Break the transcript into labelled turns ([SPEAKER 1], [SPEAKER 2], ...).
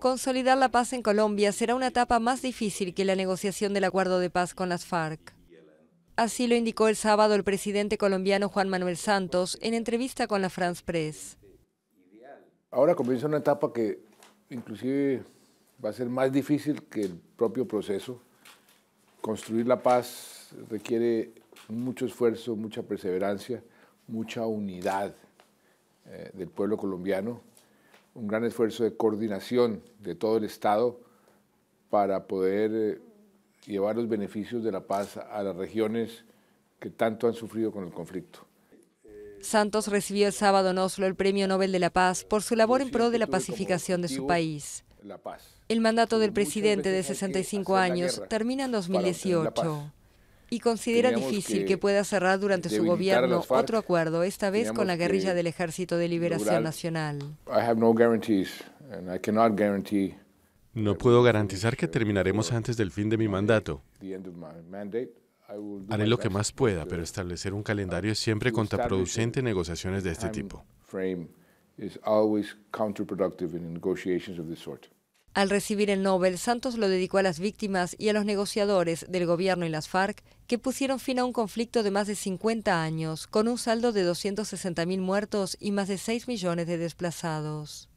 [SPEAKER 1] Consolidar la paz en Colombia será una etapa más difícil que la negociación del acuerdo de paz con las FARC. Así lo indicó el sábado el presidente colombiano Juan Manuel Santos en entrevista con la France Press.
[SPEAKER 2] Ahora comienza una etapa que inclusive va a ser más difícil que el propio proceso. Construir la paz requiere mucho esfuerzo, mucha perseverancia, mucha unidad eh, del pueblo colombiano un gran esfuerzo de coordinación de todo el Estado para poder eh, llevar los beneficios de la paz a las regiones que tanto han sufrido con el conflicto.
[SPEAKER 1] Santos recibió el sábado en Oslo el Premio Nobel de la Paz por su labor en pro de la pacificación de su país. El mandato del presidente de 65 años termina en 2018 y considera difícil que, pueda cerrar durante su gobierno otro acuerdo, esta vez con la guerrilla del Ejército de Liberación Nacional.
[SPEAKER 2] No puedo garantizar que terminaremos antes del fin de mi mandato. Haré lo que más pueda, pero establecer un calendario es siempre contraproducente en negociaciones de este tipo.
[SPEAKER 1] Al recibir el Nobel, Santos lo dedicó a las víctimas y a los negociadores del gobierno y las FARC que pusieron fin a un conflicto de más de 50 años, con un saldo de 260.000 muertos y más de 6 millones de desplazados.